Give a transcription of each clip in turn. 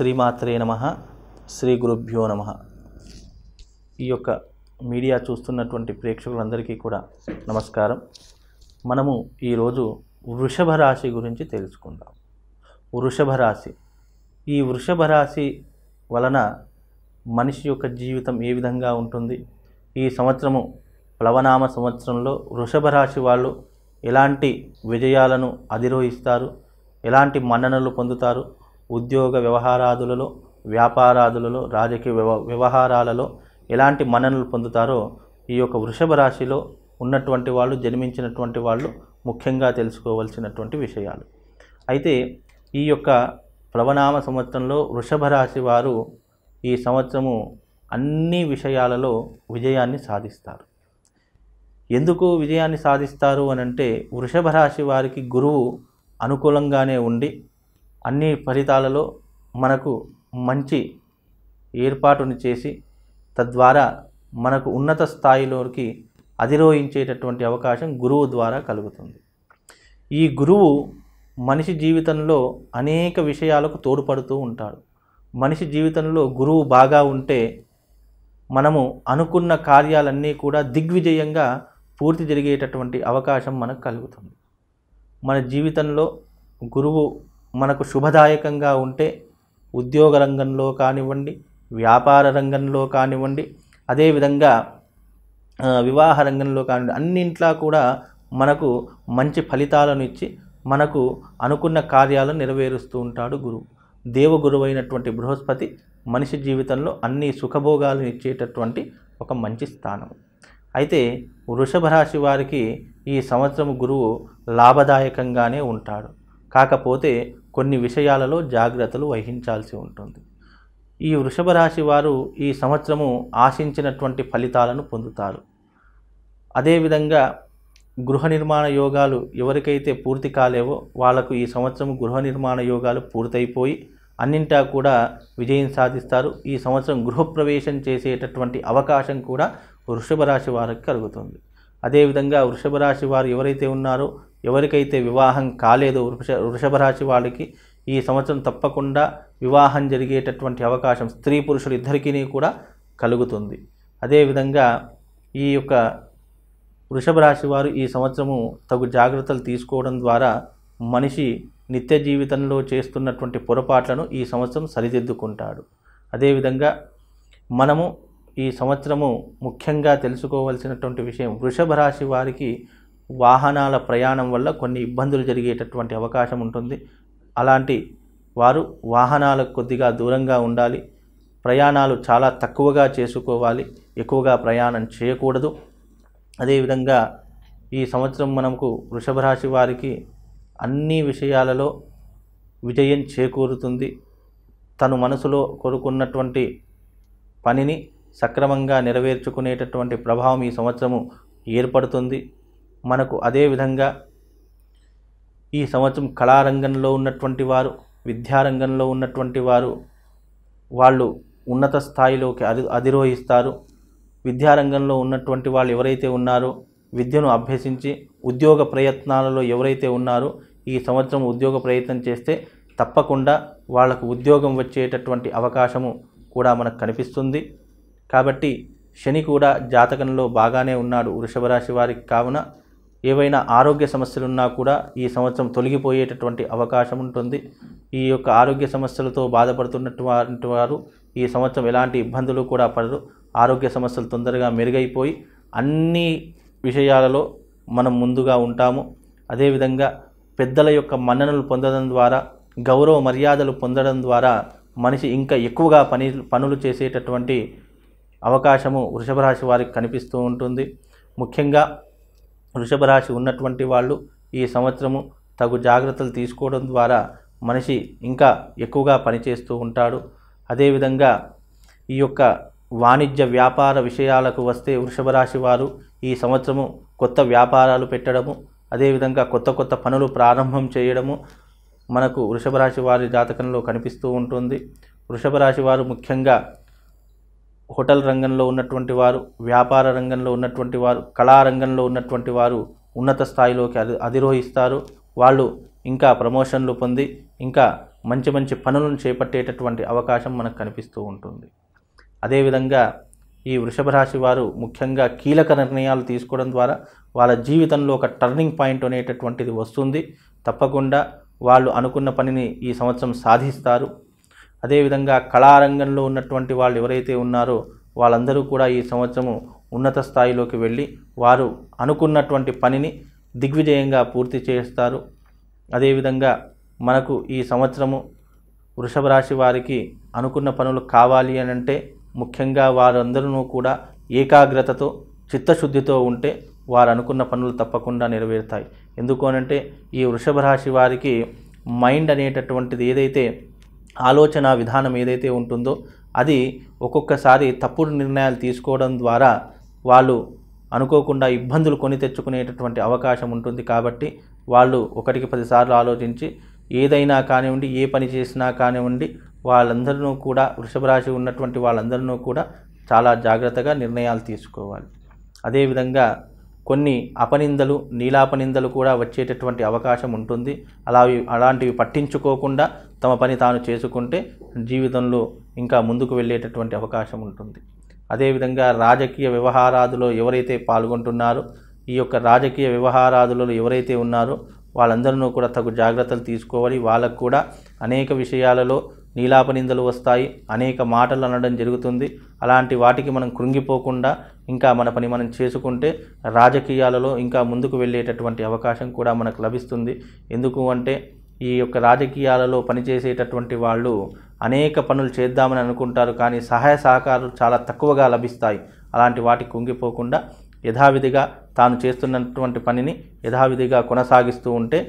శ్రీమాత్రే నమ శ్రీ గురుభ్యో నమ ఈ యొక్క మీడియా చూస్తున్నటువంటి ప్రేక్షకులందరికీ కూడా నమస్కారం మనము ఈరోజు వృషభ రాశి గురించి తెలుసుకుందాం వృషభ రాశి ఈ వృషభ రాశి వలన మనిషి యొక్క జీవితం ఏ విధంగా ఉంటుంది ఈ సంవత్సరము ప్లవనామ సంవత్సరంలో వృషభ రాశి వాళ్ళు ఎలాంటి విజయాలను అధిరోహిస్తారు ఎలాంటి మన్ననలు పొందుతారు ఉద్యోగ వ్యవహారాదులలో వ్యాపారాదులలో రాజకీయ వ్యవ వ్యవహారాలలో ఎలాంటి మన్ననలు పొందుతారో ఈ యొక్క వృషభ రాశిలో ఉన్నటువంటి వాళ్ళు జన్మించినటువంటి వాళ్ళు ముఖ్యంగా తెలుసుకోవలసినటువంటి విషయాలు అయితే ఈ యొక్క ప్లవనామ సంవత్సరంలో వృషభ రాశి వారు ఈ సంవత్సరము అన్ని విషయాలలో విజయాన్ని సాధిస్తారు ఎందుకు విజయాన్ని సాధిస్తారు అనంటే వృషభ రాశి వారికి గురువు అనుకూలంగానే ఉండి అన్ని ఫలితాలలో మనకు మంచి ఏర్పాటును చేసి తద్వారా మనకు ఉన్నత స్థాయిలోకి అధిరోహించేటటువంటి అవకాశం గురువు ద్వారా కలుగుతుంది ఈ గురువు మనిషి జీవితంలో అనేక విషయాలకు తోడ్పడుతూ ఉంటాడు మనిషి జీవితంలో గురువు బాగా ఉంటే మనము అనుకున్న కార్యాలన్నీ కూడా దిగ్విజయంగా పూర్తి జరిగేటటువంటి అవకాశం మనకు కలుగుతుంది మన జీవితంలో గురువు మనకు శుభదాయకంగా ఉంటే ఉద్యోగ రంగంలో కానివ్వండి వ్యాపార రంగంలో కానివ్వండి అదేవిధంగా వివాహ రంగంలో కానివ్వండి అన్నింట్లో కూడా మనకు మంచి ఫలితాలను ఇచ్చి మనకు అనుకున్న కార్యాలను నెరవేరుస్తూ ఉంటాడు గురువు అయినటువంటి బృహస్పతి మనిషి జీవితంలో అన్ని సుఖభోగాలను ఇచ్చేటటువంటి ఒక మంచి స్థానం అయితే వృషభ రాశి వారికి ఈ సంవత్సరం గురువు లాభదాయకంగానే ఉంటాడు కాకపోతే కొన్ని విషయాలలో జాగ్రత్తలు వహించాల్సి ఉంటుంది ఈ వృషభ రాశి వారు ఈ సంవత్సరము ఆశించినటువంటి ఫలితాలను పొందుతారు అదేవిధంగా గృహ నిర్మాణ యోగాలు ఎవరికైతే పూర్తి కాలేవో వాళ్లకు ఈ సంవత్సరం గృహ నిర్మాణ యోగాలు పూర్తయిపోయి అన్నింటా కూడా విజయం సాధిస్తారు ఈ సంవత్సరం గృహప్రవేశం చేసేటటువంటి అవకాశం కూడా వృషభ రాశి వారికి కలుగుతుంది అదేవిధంగా వృషభ రాశి వారు ఎవరైతే ఉన్నారో ఎవరికైతే వివాహం కాలేదో వృష వృషభ రాశి వాళ్ళకి ఈ సంవత్సరం తప్పకుండా వివాహం జరిగేటటువంటి అవకాశం స్త్రీ పురుషులు ఇద్దరికీ కూడా కలుగుతుంది అదేవిధంగా ఈ యొక్క వృషభ రాశి వారు ఈ సంవత్సరము తగు జాగ్రత్తలు తీసుకోవడం ద్వారా మనిషి నిత్య జీవితంలో చేస్తున్నటువంటి పొరపాట్లను ఈ సంవత్సరం సరిదిద్దుకుంటాడు అదేవిధంగా మనము ఈ సంవత్సరము ముఖ్యంగా తెలుసుకోవలసినటువంటి విషయం వృషభ రాశి వారికి వాహనాల ప్రయాణం వల్ల కొన్ని ఇబ్బందులు జరిగేటటువంటి అవకాశం ఉంటుంది అలాంటి వారు వాహనాలకు కొద్దిగా దూరంగా ఉండాలి ప్రయాణాలు చాలా తక్కువగా చేసుకోవాలి ఎక్కువగా ప్రయాణం చేయకూడదు అదేవిధంగా ఈ సంవత్సరం మనకు వృషభ రాశి వారికి అన్ని విషయాలలో విజయం చేకూరుతుంది తను మనసులో కోరుకున్నటువంటి పనిని సక్రమంగా నెరవేర్చుకునేటటువంటి ప్రభావం ఈ సంవత్సరము ఏర్పడుతుంది మనకు అదేవిధంగా ఈ సంవత్సరం కళారంగంలో ఉన్నటువంటి వారు విద్యారంగంలో ఉన్నటువంటి వారు వాళ్ళు ఉన్నత స్థాయిలోకి అది అధిరోహిస్తారు విద్యారంగంలో ఉన్నటువంటి వాళ్ళు ఎవరైతే ఉన్నారో విద్యను అభ్యసించి ఉద్యోగ ప్రయత్నాలలో ఎవరైతే ఉన్నారో ఈ సంవత్సరం ఉద్యోగ ప్రయత్నం చేస్తే తప్పకుండా వాళ్లకు ఉద్యోగం వచ్చేటటువంటి అవకాశము కూడా మనకు కనిపిస్తుంది కాబట్టి శని కూడా జాతకంలో బాగానే ఉన్నాడు వృషభ రాశి వారికి కావున ఏవైనా ఆరోగ్య సమస్యలున్నా కూడా ఈ సంవత్సరం తొలగిపోయేటటువంటి అవకాశం ఉంటుంది ఈ యొక్క ఆరోగ్య సమస్యలతో బాధపడుతున్నటువంటి వారు ఈ సంవత్సరం ఎలాంటి ఇబ్బందులు కూడా పడరు ఆరోగ్య సమస్యలు తొందరగా మెరుగైపోయి అన్ని విషయాలలో మనం ముందుగా ఉంటాము అదేవిధంగా పెద్దల యొక్క మన్ననలు పొందడం ద్వారా గౌరవ మర్యాదలు పొందడం ద్వారా మనిషి ఇంకా ఎక్కువగా పని పనులు చేసేటటువంటి అవకాశము వృషభ రాశి వారికి కనిపిస్తూ ఉంటుంది ముఖ్యంగా వృషభ రాశి ఉన్నటువంటి వాళ్ళు ఈ సంవత్సరము తగు జాగ్రత్తలు తీసుకోవడం ద్వారా మనిషి ఇంకా ఎక్కువగా పనిచేస్తూ ఉంటాడు అదేవిధంగా ఈ యొక్క వాణిజ్య వ్యాపార విషయాలకు వస్తే వృషభ రాశి వారు ఈ సంవత్సరము కొత్త వ్యాపారాలు పెట్టడము అదేవిధంగా కొత్త కొత్త పనులు ప్రారంభం చేయడము మనకు వృషభ రాశి వారి జాతకంలో కనిపిస్తూ ఉంటుంది వృషభ రాశి వారు ముఖ్యంగా హోటల్ రంగంలో ఉన్నటువంటి వారు వ్యాపార రంగంలో ఉన్నటువంటి వారు కళారంగంలో ఉన్నటువంటి వారు ఉన్నత స్థాయిలోకి అధిరోహిస్తారు వాళ్ళు ఇంకా ప్రమోషన్లు పొంది ఇంకా మంచి మంచి పనులను చేపట్టేటటువంటి అవకాశం మనకు కనిపిస్తూ ఉంటుంది అదేవిధంగా ఈ వృషభ రాశి వారు ముఖ్యంగా కీలక నిర్ణయాలు తీసుకోవడం ద్వారా వాళ్ళ జీవితంలో ఒక టర్నింగ్ పాయింట్ అనేటటువంటిది వస్తుంది తప్పకుండా వాళ్ళు అనుకున్న పనిని ఈ సంవత్సరం సాధిస్తారు అదేవిధంగా కళారంగంలో ఉన్నటువంటి వాళ్ళు ఎవరైతే ఉన్నారో వాళ్ళందరూ కూడా ఈ సంవత్సరము ఉన్నత స్థాయిలోకి వెళ్ళి వారు అనుకున్నటువంటి పనిని దిగ్విజయంగా పూర్తి చేస్తారు అదేవిధంగా మనకు ఈ సంవత్సరము వృషభ రాశి వారికి అనుకున్న పనులు కావాలి అని అంటే ముఖ్యంగా వారందరూ కూడా ఏకాగ్రతతో చిత్తశుద్ధితో ఉంటే వారు అనుకున్న పనులు తప్పకుండా నెరవేరుతాయి ఎందుకు అనంటే ఈ వృషభ రాశి వారికి మైండ్ అనేటటువంటిది ఏదైతే ఆలోచన విధానం ఏదైతే ఉంటుందో అది ఒక్కొక్కసారి తప్పుడు నిర్ణయాలు తీసుకోవడం ద్వారా వాళ్ళు అనుకోకుండా ఇబ్బందులు కొని తెచ్చుకునేటటువంటి అవకాశం ఉంటుంది కాబట్టి వాళ్ళు ఒకటికి పదిసార్లు ఆలోచించి ఏదైనా కానివ్వండి ఏ పని చేసినా కానివ్వండి వాళ్ళందరినూ కూడా వృషభ రాశి ఉన్నటువంటి వాళ్ళందరినూ కూడా చాలా జాగ్రత్తగా నిర్ణయాలు తీసుకోవాలి అదేవిధంగా కొన్ని అపనిందలు నీలాపనిందలు కూడా వచ్చేటటువంటి అవకాశం ఉంటుంది అలా అలాంటివి పట్టించుకోకుండా తమ పని తాను చేసుకుంటే జీవితంలో ఇంకా ముందుకు వెళ్ళేటటువంటి అవకాశం ఉంటుంది అదేవిధంగా రాజకీయ వ్యవహారాదులో ఎవరైతే పాల్గొంటున్నారో ఈ యొక్క రాజకీయ వ్యవహారాదులలో ఎవరైతే ఉన్నారో వాళ్ళందరినూ కూడా తగు జాగ్రత్తలు తీసుకోవాలి వాళ్ళకు కూడా అనేక విషయాలలో నీలాపనిందలు వస్తాయి అనేక మాటలు అనడం జరుగుతుంది అలాంటి వాటికి మనం కృంగిపోకుండా ఇంకా మన పని మనం చేసుకుంటే రాజకీయాలలో ఇంకా ముందుకు వెళ్ళేటటువంటి అవకాశం కూడా మనకు లభిస్తుంది ఎందుకు అంటే ఈ యొక్క రాజకీయాలలో పనిచేసేటటువంటి వాళ్ళు అనేక పనులు చేద్దామని అనుకుంటారు కానీ సహాయ సహకారాలు చాలా తక్కువగా లభిస్తాయి అలాంటి వాటికి కుంగిపోకుండా యథావిధిగా తాను చేస్తున్నటువంటి పనిని యథావిధిగా కొనసాగిస్తూ ఉంటే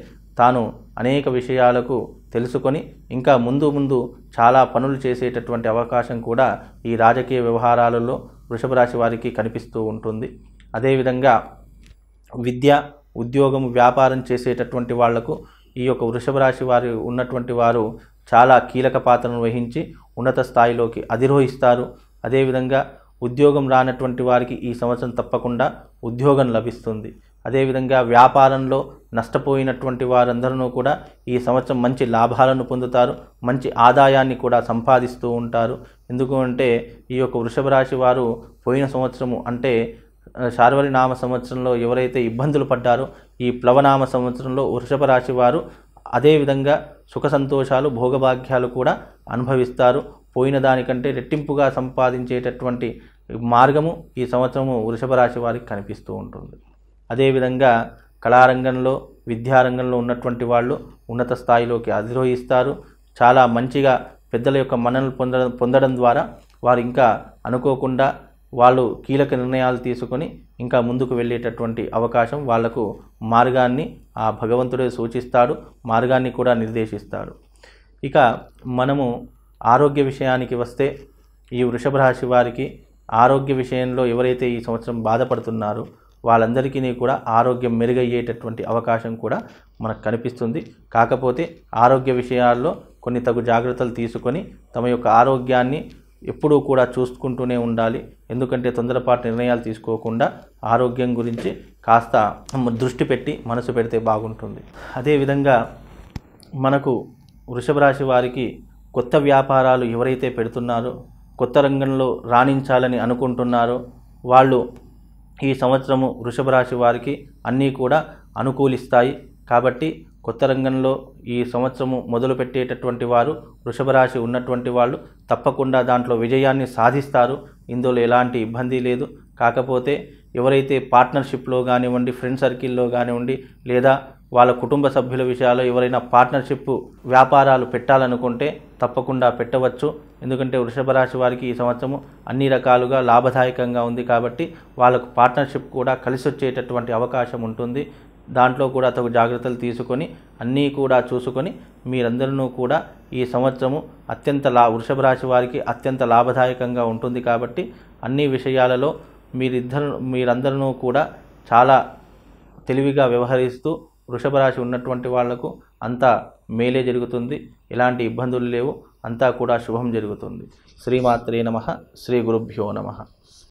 తాను అనేక విషయాలకు తెలుసుకొని ఇంకా ముందు ముందు చాలా పనులు చేసేటటువంటి అవకాశం కూడా ఈ రాజకీయ వ్యవహారాలలో వృషభ రాశి వారికి కనిపిస్తూ ఉంటుంది అదేవిధంగా విద్య ఉద్యోగం వ్యాపారం చేసేటటువంటి వాళ్లకు ఈ యొక్క వృషభ రాశి వారి ఉన్నటువంటి వారు చాలా కీలక పాత్రను వహించి ఉన్నత స్థాయిలోకి అధిరోహిస్తారు అదేవిధంగా ఉద్యోగం రానటువంటి వారికి ఈ సంవత్సరం తప్పకుండా ఉద్యోగం లభిస్తుంది అదేవిధంగా వ్యాపారంలో నష్టపోయినటువంటి వారందరూ కూడా ఈ సంవత్సరం మంచి లాభాలను పొందుతారు మంచి ఆదాయాన్ని కూడా సంపాదిస్తూ ఉంటారు ఎందుకు అంటే ఈ యొక్క వృషభ రాశి వారు పోయిన సంవత్సరము అంటే నామ సంవత్సరంలో ఎవరైతే ఇబ్బందులు పడ్డారో ఈ ప్లవనామ సంవత్సరంలో వృషభ రాశి వారు అదేవిధంగా సుఖ సంతోషాలు భోగభాగ్యాలు కూడా అనుభవిస్తారు పోయిన దానికంటే రెట్టింపుగా సంపాదించేటటువంటి మార్గము ఈ సంవత్సరము వృషభ రాశి వారికి కనిపిస్తూ ఉంటుంది అదేవిధంగా కళారంగంలో విద్యారంగంలో ఉన్నటువంటి వాళ్ళు ఉన్నత స్థాయిలోకి అధిరోహిస్తారు చాలా మంచిగా పెద్దల యొక్క మన్నలు పొందడం పొందడం ద్వారా వారు ఇంకా అనుకోకుండా వాళ్ళు కీలక నిర్ణయాలు తీసుకొని ఇంకా ముందుకు వెళ్ళేటటువంటి అవకాశం వాళ్లకు మార్గాన్ని ఆ భగవంతుడే సూచిస్తాడు మార్గాన్ని కూడా నిర్దేశిస్తాడు ఇక మనము ఆరోగ్య విషయానికి వస్తే ఈ వృషభ రాశి వారికి ఆరోగ్య విషయంలో ఎవరైతే ఈ సంవత్సరం బాధపడుతున్నారో వాళ్ళందరికీ కూడా ఆరోగ్యం మెరుగయ్యేటటువంటి అవకాశం కూడా మనకు కనిపిస్తుంది కాకపోతే ఆరోగ్య విషయాల్లో కొన్ని తగు జాగ్రత్తలు తీసుకొని తమ యొక్క ఆరోగ్యాన్ని ఎప్పుడూ కూడా చూసుకుంటూనే ఉండాలి ఎందుకంటే తొందరపాటు నిర్ణయాలు తీసుకోకుండా ఆరోగ్యం గురించి కాస్త దృష్టి పెట్టి మనసు పెడితే బాగుంటుంది అదేవిధంగా మనకు వృషభ రాశి వారికి కొత్త వ్యాపారాలు ఎవరైతే పెడుతున్నారో కొత్త రంగంలో రాణించాలని అనుకుంటున్నారో వాళ్ళు ఈ సంవత్సరము వృషభ రాశి వారికి అన్నీ కూడా అనుకూలిస్తాయి కాబట్టి కొత్త రంగంలో ఈ సంవత్సరము మొదలుపెట్టేటటువంటి వారు వృషభ రాశి ఉన్నటువంటి వాళ్ళు తప్పకుండా దాంట్లో విజయాన్ని సాధిస్తారు ఇందులో ఎలాంటి ఇబ్బంది లేదు కాకపోతే ఎవరైతే పార్ట్నర్షిప్లో కానివ్వండి ఫ్రెండ్ సర్కిల్లో కానివ్వండి లేదా వాళ్ళ కుటుంబ సభ్యుల విషయాల్లో ఎవరైనా పార్ట్నర్షిప్ వ్యాపారాలు పెట్టాలనుకుంటే తప్పకుండా పెట్టవచ్చు ఎందుకంటే వృషభ రాశి వారికి ఈ సంవత్సరము అన్ని రకాలుగా లాభదాయకంగా ఉంది కాబట్టి వాళ్ళకు పార్ట్నర్షిప్ కూడా కలిసి వచ్చేటటువంటి అవకాశం ఉంటుంది దాంట్లో కూడా తగు జాగ్రత్తలు తీసుకొని అన్నీ కూడా చూసుకొని మీరందరూ కూడా ఈ సంవత్సరము అత్యంత లా వృషభ రాశి వారికి అత్యంత లాభదాయకంగా ఉంటుంది కాబట్టి అన్ని విషయాలలో మీరిద్దరు మీరందరూ కూడా చాలా తెలివిగా వ్యవహరిస్తూ వృషభ రాశి ఉన్నటువంటి వాళ్లకు అంత మేలే జరుగుతుంది ఎలాంటి ఇబ్బందులు లేవు అంతా కూడా శుభం జరుగుతుంది శ్రీమాత్రే నమ శ్రీ గురుభ్యో నమ